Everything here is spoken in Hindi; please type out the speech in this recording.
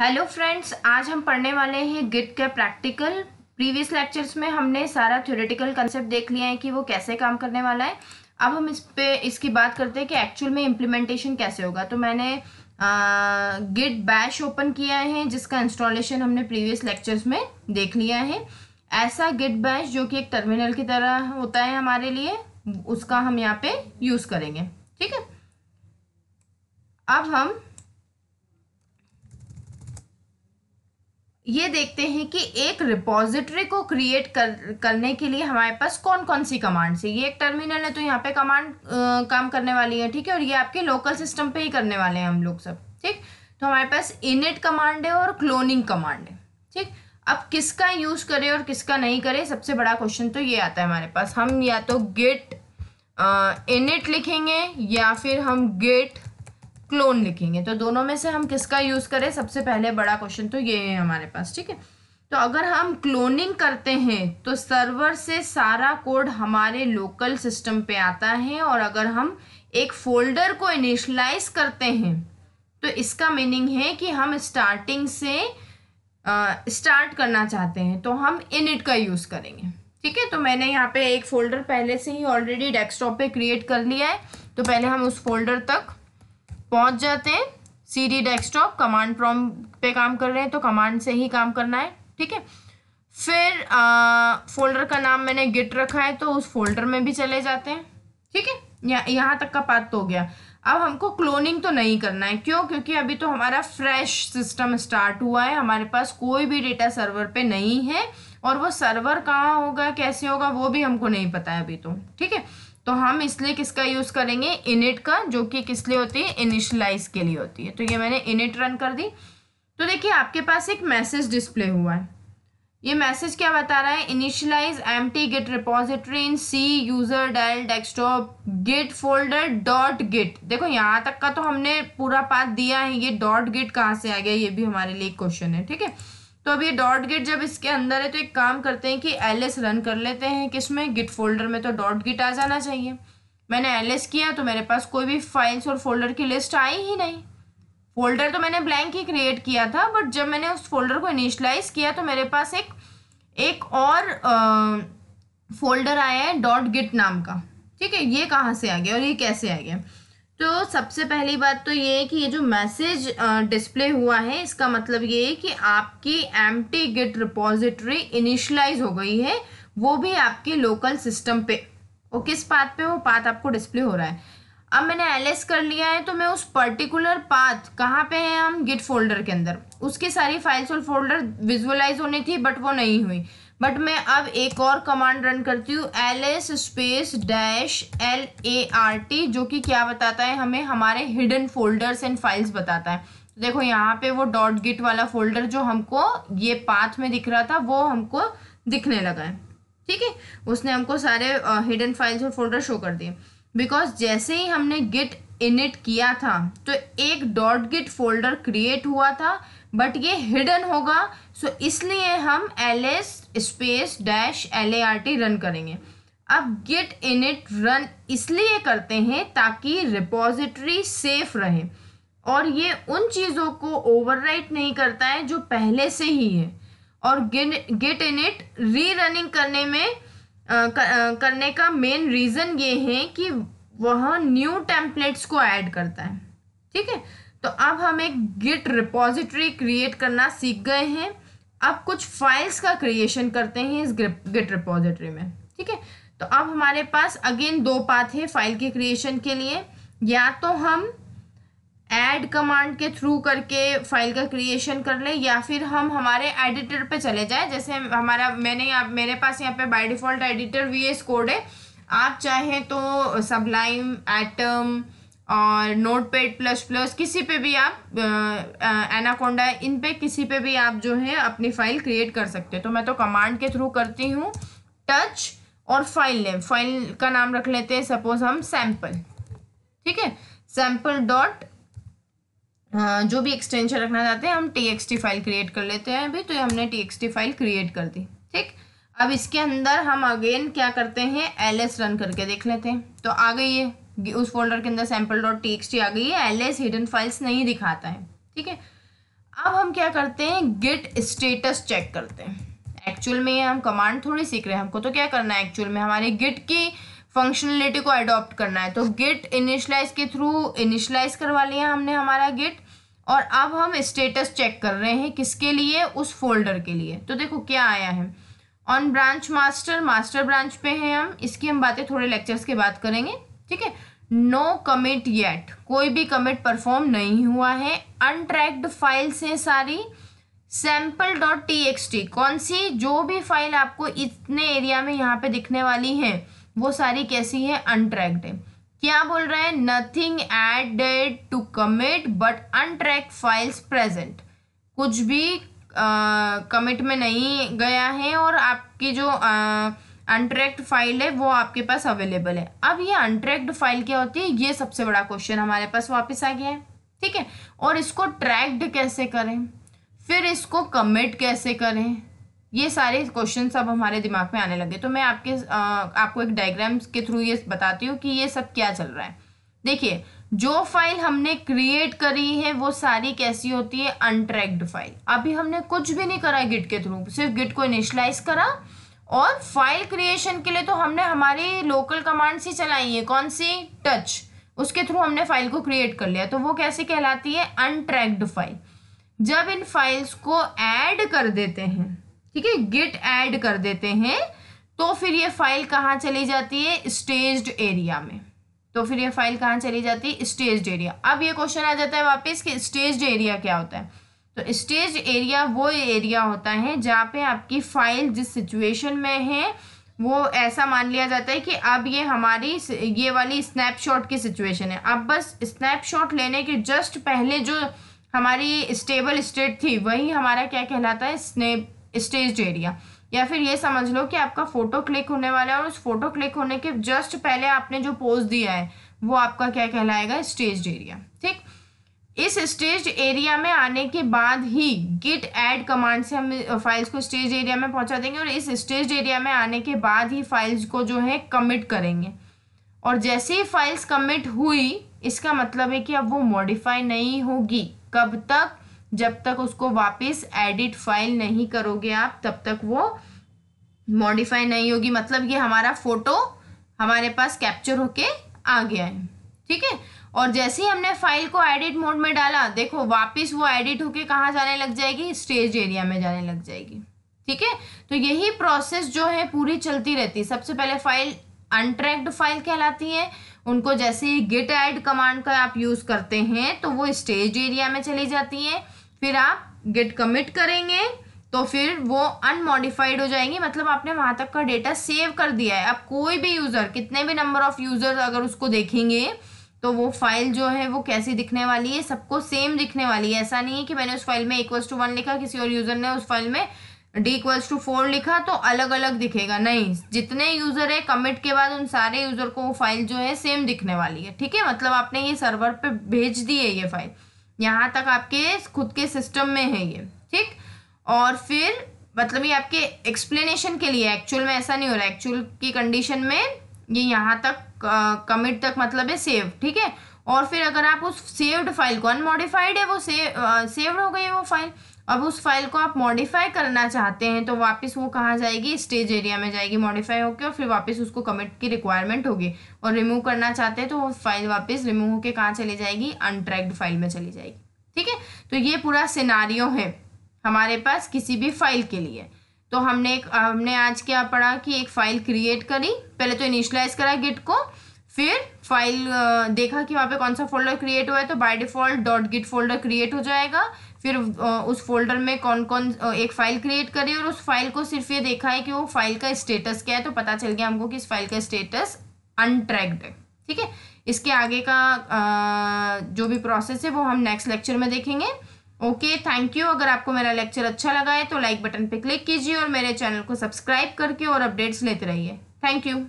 हेलो फ्रेंड्स आज हम पढ़ने वाले हैं गिट के प्रैक्टिकल प्रीवियस लेक्चर्स में हमने सारा थ्योरेटिकल कंसेप्ट देख लिया है कि वो कैसे काम करने वाला है अब हम इस पे इसकी बात करते हैं कि एक्चुअल में इम्प्लीमेंटेशन कैसे होगा तो मैंने गिट बैश ओपन किया है जिसका इंस्टॉलेशन हमने प्रीवियस लेक्चर्स में देख लिया है ऐसा गिट बैश जो कि एक टर्मिनल की तरह होता है हमारे लिए उसका हम यहाँ पे यूज़ करेंगे ठीक है अब हम ये देखते हैं कि एक रिपोजिटरी को क्रिएट कर करने के लिए हमारे पास कौन कौन सी कमांड्स है ये एक टर्मिनल है तो यहाँ पे कमांड काम करने वाली है ठीक है और ये आपके लोकल सिस्टम पे ही करने वाले हैं हम लोग सब ठीक तो हमारे पास इनिट कमांड है और क्लोनिंग कमांड है ठीक अब किसका यूज़ करें और किसका नहीं करें सबसे बड़ा क्वेश्चन तो ये आता है हमारे पास हम या तो गेट इनिट लिखेंगे या फिर हम गेट क्लोन लिखेंगे तो दोनों में से हम किसका यूज़ करें सबसे पहले बड़ा क्वेश्चन तो ये है हमारे पास ठीक है तो अगर हम क्लोनिंग करते हैं तो सर्वर से सारा कोड हमारे लोकल सिस्टम पे आता है और अगर हम एक फोल्डर को इनिशलाइज करते हैं तो इसका मीनिंग है कि हम स्टार्टिंग से स्टार्ट करना चाहते हैं तो हम इनिट का यूज़ करेंगे ठीक है तो मैंने यहाँ पे एक फ़ोल्डर पहले से ही ऑलरेडी डेस्कटॉप पे क्रिएट कर लिया है तो पहले हम उस फोल्डर तक पहुंच जाते हैं सीडी डेस्कटॉप कमांड प्रॉम पे काम कर रहे हैं तो कमांड से ही काम करना है ठीक है फिर आ, फोल्डर का नाम मैंने गिट रखा है तो उस फोल्डर में भी चले जाते हैं ठीक है यहाँ तक का पात तो हो गया अब हमको क्लोनिंग तो नहीं करना है क्यों क्योंकि अभी तो हमारा फ्रेश सिस्टम स्टार्ट हुआ है हमारे पास कोई भी डेटा सर्वर पे नहीं है और वो सर्वर कहाँ होगा कैसे होगा वो भी हमको नहीं पता है अभी तो ठीक है तो हम इसलिए किसका यूज करेंगे इनिट का जो कि किस लिए होती है इनिशलाइज के लिए होती है तो ये मैंने इनिट रन कर दी तो देखिए आपके पास एक मैसेज डिस्प्ले हुआ है ये मैसेज क्या बता रहा है initialise empty Git repository in C user Dell desktop Git folder dot Git देखो यहाँ तक का तो हमने पूरा पाथ दिया है ये डॉट गिट कहाँ से आ गया ये भी हमारे लिए क्वेश्चन है ठीक है तो अब ये डॉट गिट जब इसके अंदर है तो एक काम करते हैं कि एल एस रन कर लेते हैं किस में गिट फोल्डर में तो डॉट गिट आ जाना चाहिए मैंने एल एस किया तो मेरे पास कोई भी फाइल्स और फोल्डर की लिस्ट आई ही नहीं फोल्डर तो मैंने ब्लैंक ही क्रिएट किया था बट जब मैंने उस फोल्डर को इनिशलाइज किया तो मेरे पास एक एक और फोल्डर आया है डॉट गिट नाम का ठीक है ये कहाँ से आ गया और ये कैसे आ गया तो सबसे पहली बात तो ये है कि ये जो मैसेज डिस्प्ले हुआ है इसका मतलब ये है कि आपकी empty Git repository initialise हो गई है वो भी आपके लोकल सिस्टम पे वो किस पाथ पे वो पाथ आपको डिस्प्ले हो रहा है अब मैंने एल कर लिया है तो मैं उस पर्टिकुलर पाथ कहाँ पे है हम गिट फोल्डर के अंदर उसकी सारी फाइल्स और फोल्डर विजुअलाइज होनी थी बट वो नहीं हुई बट मैं अब एक और कमांड रन करती हूँ L S space dash L A R T जो कि क्या बताता है हमें हमारे हिडन फोल्डर्स एंड फाइल्स बताता है तो देखो यहाँ पे वो डॉट गिट वाला फोल्डर जो हमको ये पाथ में दिख रहा था वो हमको दिखने लगा है ठीक है उसने हमको सारे हिडन फाइल्स और फोल्डर शो कर दिए बिकॉज जैसे ही हमने गिट इनिट किया था तो एक डॉट गिट फोल्डर क्रिएट हुआ था बट ये हिडन होगा सो so इसलिए हम L S space dash L A R T run करेंगे अब गेट इन इट रन इसलिए करते हैं ताकि रिपोजिटरी सेफ रहे और ये उन चीज़ों को ओवरराइट नहीं करता है जो पहले से ही है और Git init rerunning करने में करने का मेन रीज़न ये है कि वह न्यू टेम्पलेट्स को ऐड करता है ठीक है तो अब हम एक गिट रिपोजिटरी क्रिएट करना सीख गए हैं अब कुछ फाइल्स का क्रिएशन करते हैं इस गिट रिपोजिटरी में ठीक है तो अब हमारे पास अगेन दो पाथ है फाइल के क्रिएशन के लिए या तो हम ऐड कमांड के थ्रू करके फाइल का क्रिएशन कर लें या फिर हम हमारे एडिटर पे चले जाएं जैसे हमारा मैंने यहाँ मेरे पास यहाँ पे by default editor V code है आप चाहें तो सबलाइम एटम और नोट पैड प्लस प्लस किसी पे भी आप एनाकोंडा इन पे किसी पे भी आप जो है अपनी फाइल क्रिएट कर सकते हैं तो मैं तो कमांड के थ्रू करती हूँ टच और फाइल नेम फाइल का नाम रख लेते हैं सपोज हम सैम्पल ठीक है सैम्पल डॉट जो भी एक्सटेंशन रखना चाहते हैं हम टी फाइल क्रिएट कर लेते हैं अभी तो हमने टी फाइल क्रिएट कर दी ठीक अब इसके अंदर हम अगेन क्या करते हैं एल एस रन करके देख लेते हैं तो आ गई है उस फोल्डर के अंदर सैम्पल डॉट टी आ गई है एल एस हिडन फाइल्स नहीं दिखाता है ठीक है अब हम क्या करते हैं गिट स्टेटस चेक करते हैं एक्चुअल में हम कमांड थोड़ी सीख रहे हैं हमको तो क्या करना है एक्चुअल में हमारे गिट की फंक्शनलिटी को अडॉप्ट करना है तो गिट इनिशलाइज के थ्रू इनिशलाइज करवा लिया हमने हमारा गिट और अब हम स्टेटस चेक कर रहे हैं किसके लिए उस फोल्डर के लिए तो देखो क्या आया है on branch master master branch पे हैं हम इसकी हम बातें थोड़े लेक्चर्स के बाद करेंगे ठीक है नो कमिट येट कोई भी कमिट परफॉर्म नहीं हुआ है अनट्रैक्ड फाइल्स हैं सारी sample dot T X T कौन सी जो भी फाइल आपको इतने एरिया में यहाँ पे दिखने वाली है वो सारी कैसी है अनट्रैक्ड है क्या बोल रहा है nothing added to commit but untrack files present कुछ भी कमिट uh, में नहीं गया है और आपकी जो uh, अनट्रैक्ट फाइल है वो आपके पास अवेलेबल है अब ये अनट्रैक्ड फाइल क्या होती है ये सबसे बड़ा क्वेश्चन हमारे पास वापस आ गया है ठीक है और इसको ट्रैक्ड कैसे करें फिर इसको कमिट कैसे करें ये सारे क्वेश्चन सब हमारे दिमाग में आने लगे तो मैं आपके आ, आपको एक डायग्राम के थ्रू ये बताती हूँ कि ये सब क्या चल रहा है देखिए जो फाइल हमने क्रिएट करी है वो सारी कैसी होती है अनट्रैक्ड फाइल अभी हमने कुछ भी नहीं करा गिट के थ्रू सिर्फ गिट को इनिशलाइज करा और फाइल क्रिएशन के लिए तो हमने हमारी लोकल कमांड्स ही चलाई है कौन सी टच उसके थ्रू हमने फाइल को क्रिएट कर लिया तो वो कैसे कहलाती है अनट्रैक्ड फाइल जब इन फाइल्स को ऐड कर देते हैं ठीक है गिट ऐड कर देते हैं तो फिर ये फाइल कहाँ चली जाती है स्टेज्ड एरिया में तो फिर ये फाइल कहाँ चली जाती है स्टेज्ड एरिया अब ये क्वेश्चन आ जाता है वापस कि स्टेज्ड एरिया क्या होता है तो स्टेज एरिया वो एरिया होता है जहाँ पे आपकी फाइल जिस सिचुएशन में है वो ऐसा मान लिया जाता है कि अब ये हमारी ये वाली स्नैपशॉट की सिचुएशन है अब बस स्नैपशॉट लेने के जस्ट पहले जो हमारी स्टेबल स्टेट थी वही हमारा क्या कहलाता है स्नेप स्टेज एरिया या फिर ये समझ लो कि आपका फोटो क्लिक होने वाला है और उस फोटो क्लिक होने के जस्ट पहले आपने जो पोज दिया है वो आपका क्या कहलाएगा स्टेज एरिया ठीक इस स्टेज एरिया में आने के बाद ही गिट एड कमांड से हम फाइल्स को स्टेज एरिया में पहुंचा देंगे और इस स्टेज एरिया में आने के बाद ही फाइल्स को जो है कमिट करेंगे और जैसे ही फाइल्स कमिट हुई इसका मतलब है कि अब वो मॉडिफाई नहीं होगी कब तक जब तक उसको वापस एडिट फाइल नहीं करोगे आप तब तक वो मॉडिफाई नहीं होगी मतलब कि हमारा फोटो हमारे पास कैप्चर होके आ गया है ठीक है और जैसे ही हमने फाइल को एडिट मोड में डाला देखो वापस वो एडिट होके कहाँ जाने लग जाएगी स्टेज एरिया में जाने लग जाएगी ठीक है तो यही प्रोसेस जो है पूरी चलती रहती है सबसे पहले फाइल अनट्रैक्ड फाइल कहलाती है उनको जैसे ही गिट एड कमांड का आप यूज़ करते हैं तो वो स्टेज एरिया में चली जाती है फिर आप गिट कमिट करेंगे तो फिर वो अनमॉडिफाइड हो जाएंगी मतलब आपने वहाँ तक का डेटा सेव कर दिया है अब कोई भी यूज़र कितने भी नंबर ऑफ यूज़र अगर उसको देखेंगे तो वो फाइल जो है वो कैसी दिखने वाली है सबको सेम दिखने वाली है ऐसा नहीं है कि मैंने उस फाइल में इक्वल्स टू वन लिखा किसी और यूज़र ने उस फाइल में डी इक्वल्स टू फोर लिखा तो अलग अलग दिखेगा नहीं जितने यूज़र है कमिट के बाद उन सारे यूज़र को वो फाइल जो है सेम दिखने वाली है ठीक है मतलब आपने ये सर्वर पर भेज दी है ये फाइल यहाँ तक आपके खुद के सिस्टम में है ये ठीक और फिर मतलब ये आपके एक्सप्लेनेशन के लिए एक्चुअल में ऐसा नहीं हो रहा है एक्चुअल की कंडीशन में ये यहाँ तक कमिट तक मतलब है सेव ठीक है और फिर अगर आप उस सेव्ड फाइल को अनमोडिफाइड है वो सेव सेव्ड हो गई है वो फाइल अब उस फाइल को आप मॉडिफाई करना चाहते हैं तो वापस वो कहाँ जाएगी स्टेज एरिया में जाएगी मॉडिफाई होकर और फिर वापस उसको कमिट की रिक्वायरमेंट होगी और रिमूव करना चाहते हैं तो वो फाइल वापस रिमूव होकर कहाँ चली जाएगी अनट्रैक्ड फाइल में चली जाएगी ठीक है तो ये पूरा सिनारियों है हमारे पास किसी भी फाइल के लिए तो हमने एक हमने आज क्या पढ़ा कि एक फ़ाइल क्रिएट करी पहले तो इनिशलाइज करा गिट को फिर फाइल देखा कि वहाँ पे कौन सा फोल्डर क्रिएट हुआ है तो by default dot Git folder create हो जाएगा फिर उस फोल्डर में कौन कौन एक फ़ाइल क्रिएट करी और उस फाइल को सिर्फ ये देखा है कि वो फाइल का स्टेटस क्या है तो पता चल गया हमको कि इस फाइल का स्टेटस अनट्रैक्ड है ठीक है इसके आगे का जो भी प्रोसेस है वो हम नेक्स्ट लेक्चर में देखेंगे ओके थैंक यू अगर आपको मेरा लेक्चर अच्छा लगा है तो लाइक बटन पे क्लिक कीजिए और मेरे चैनल को सब्सक्राइब करके और अपडेट्स लेते रहिए थैंक यू